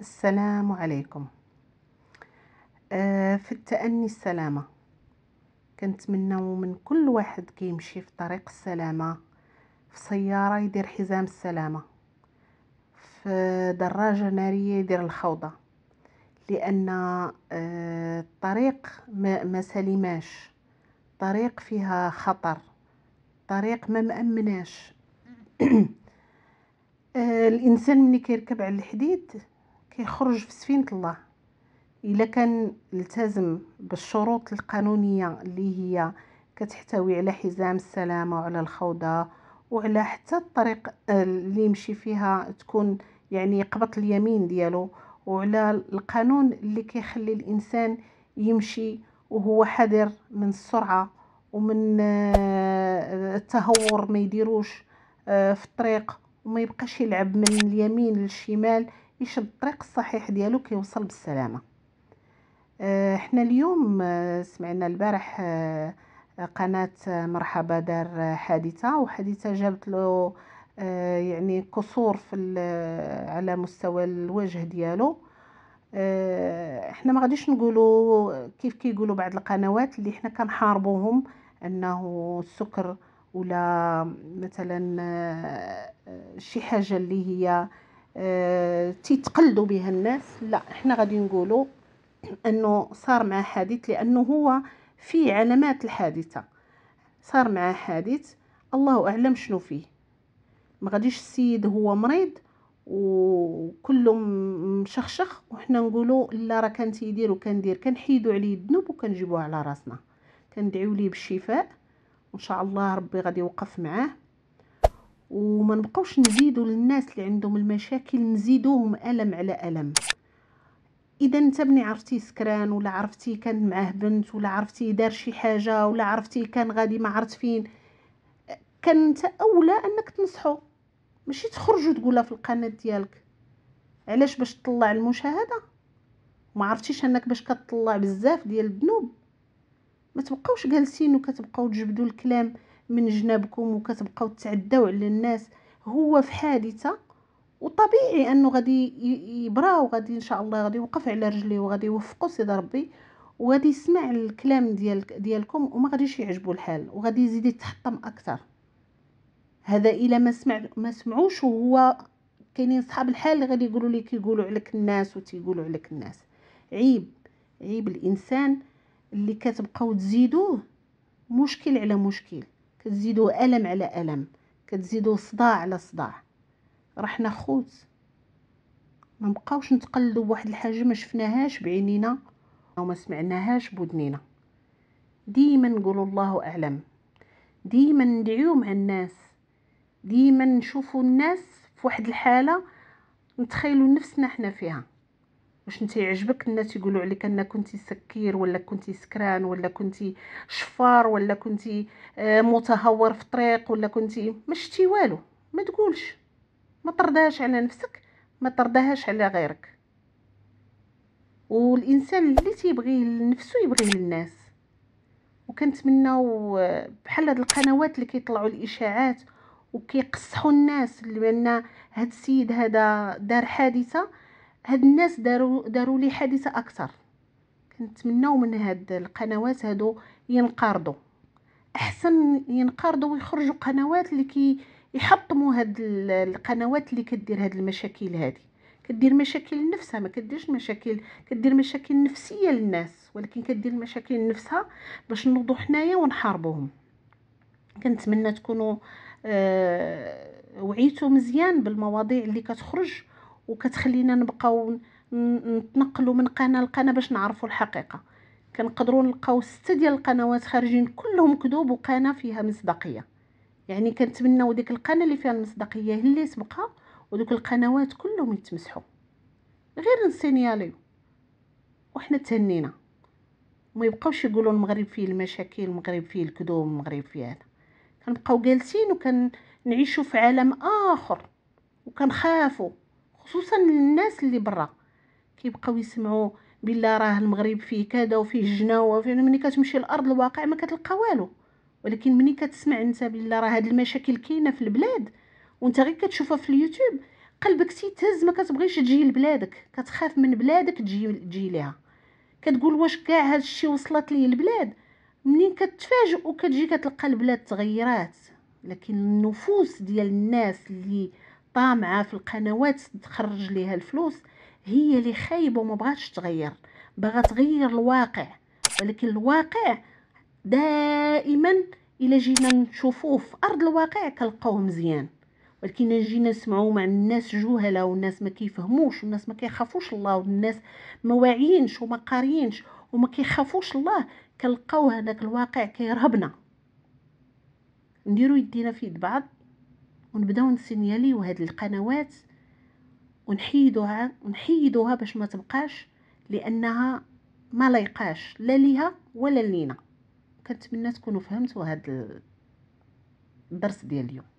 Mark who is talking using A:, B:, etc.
A: السلام عليكم آه في التأني السلامة كنتمناو من كل واحد كيمشي في طريق السلامة في سيارة يدير حزام السلامة في دراجة نارية يدير الخوضة لأن آه الطريق ما, ما سليماش طريق فيها خطر طريق ما مأمناش آه الإنسان ملي كيركب على الحديد كيخرج في سفينه الله الا كان التزم بالشروط القانونيه اللي هي كتحتوي على حزام السلامه وعلى الخوضه وعلى حتى الطريق آه، اللي يمشي فيها تكون يعني قبط اليمين ديالو وعلى القانون اللي كيخلي الانسان يمشي وهو حذر من السرعه ومن آه، التهور ما يديروش آه، في الطريق وما يبقاش يلعب من اليمين للشمال يشد الطريق الصحيح ديالو كيوصل بالسلامه احنا آه، اليوم آه، سمعنا البارح آه، قناه مرحبا دار حادثه وحادثه جابت له يعني قصور في على مستوى الوجه ديالو احنا ما غاديش نقولوا كيف كيقولوا بعض القنوات اللي احنا كنحاربوهم انه السكر ولا مثلا شي حاجه اللي هي تيتقلدوا بها الناس لا احنا غادي نقولوا انه صار مع حادث لانه هو في علامات الحادثه صار مع حادث الله اعلم شنو فيه ما غاديش السيد هو مريض وكله مشخشخ وحنا نقولوا لا راه كان تيدير وكندير كنحيدو عليه الذنوب وكنجيبوه على راسنا كندعيو ليه بالشفاء وان شاء الله ربي غادي يوقف معاه وما نبقاوش نزيدوا للناس اللي عندهم المشاكل نزيدوهم الم على الم اذا انت بني عرفتي سكران ولا عرفتي كان معاه بنت ولا عرفتي دار شي حاجه ولا عرفتي كان غادي ما عرفت فين كان انت اولى انك تنصحو ماشي تخرج وتقولها في القناه ديالك علاش باش تطلع المشاهده ما عرفتيش انك باش كتطلع بزاف ديال الذنوب ما تبقاوش جالسين وكتبقاو تجبدوا الكلام من جنابكم وكتبقاو تعداو على الناس هو في حادثه وطبيعي انه غادي يبرا وغادي ان شاء الله غادي يوقف على رجليه وغادي يوفقو سيدي ربي وغادي يسمع الكلام ديال ديالكم وما غاديش يعجبو الحال وغادي يزيد يتحطم اكثر هذا الا ما سمع ما سمعوش وهو كاينين صحاب الحال اللي غادي يقولوا لك يقولوا عليك الناس وتيقولوا عليك الناس عيب عيب الانسان اللي كتبقاو تزيدوه مشكل على مشكل كتزيدو ألم على ألم كتزيدو صداع على صداع رحنا خوت ما بقاوش نتقلدوا بواحد الحاجه ما شفناهاش بعينينا ما سمعناهاش بودنينا ديما نقول الله اعلم ديما ندعيو مع الناس ديما نشوفوا الناس في واحد الحاله نتخيلوا نفسنا حنا فيها واش انت يعجبك الناس يقولوا عليك انك كنتي سكير ولا كنتي سكران ولا كنتي شفار ولا كنتي آه، متهور في الطريق ولا كنتي ما شتي والو ما تقولش ما ترضاهاش على نفسك ما ترضاهاش على غيرك والانسان اللي تيبغيه لنفسه يبغيه للناس وكنتمناو آه، بحال هاد القنوات اللي كيطلعوا الاشاعات وكيقصحوا الناس لان هاد السيد هذا دار حادثه هاد الناس داروا داروا لي حادثه اكثر كنتمناو من هاد القنوات هادو ينقرضوا احسن ينقرضوا ويخرجوا قنوات اللي كي يحطموا هاد القنوات اللي كدير هاد المشاكل هادي كدير مشاكل نفسها ما كديرش مشاكل كدير مشاكل نفسيه للناس ولكن كدير مشاكل نفسها باش نوضوا حنايا ونحاربوهم كنتمنى تكونوا آه وعيتوا مزيان بالمواضيع اللي كتخرج وكتخلينا نبقاو نتنقلوا من قناه لقناه باش نعرفوا الحقيقه كنقدروا نلقاو سته ديال القنوات خارجين كلهم كذوب وقناه فيها مصداقيه يعني كنتمناو ديك القناه اللي فيها المصداقيه هي اللي تبقى ودوك القنوات كلهم يتمسحوا غير نسينياليو وحنا تهنينا ما يبقاوش يقولوا المغرب فيه المشاكل المغرب فيه الكذوب المغرب فيه هذا كنبقاو جالسين وكنعيشوا في عالم اخر وكنخافوا خصوصا الناس اللي برا كيبقاو يسمعوا بلا راه المغرب فيه كذا وفيه جناوه وفيه ملي كتمشي لارض الواقع ما كتلقى والو ولكن ملي كتسمع انت بلا راه هاد المشاكل كاينه في البلاد وانت غير كتشوفها في اليوتيوب قلبك تيتهز ما كتبغيش تجي لبلادك كتخاف من بلادك تجي تجي ليها كتقول واش كاع هاد الشيء وصلت ليه البلاد منين كتفاجئ وكتجي كتلقى البلاد تغيرات لكن النفوس ديال الناس اللي طامعة في القنوات تخرج ليها الفلوس هي اللي خايبة وما بغاتش تغير باغا تغير الواقع ولكن الواقع دائما الا جينا نشوفوه في ارض الواقع كنلقاوه مزيان ولكن جينا نسمعوا مع الناس جهله والناس ما كيفهموش والناس ما كيخافوش الله والناس ما واعيينش وما قاريينش وما كيخافوش الله كنلقاو هذاك الواقع كيرهبنا نديرو يدينا في يد بعض ونبداو نسينياليو هاد القنوات ونحيدوها ونحيدوها باش ما تبقاش لانها ما لايقاش لا ليها ولا لينا كنتمنى تكونوا فهمتوا هاد الدرس ديال اليوم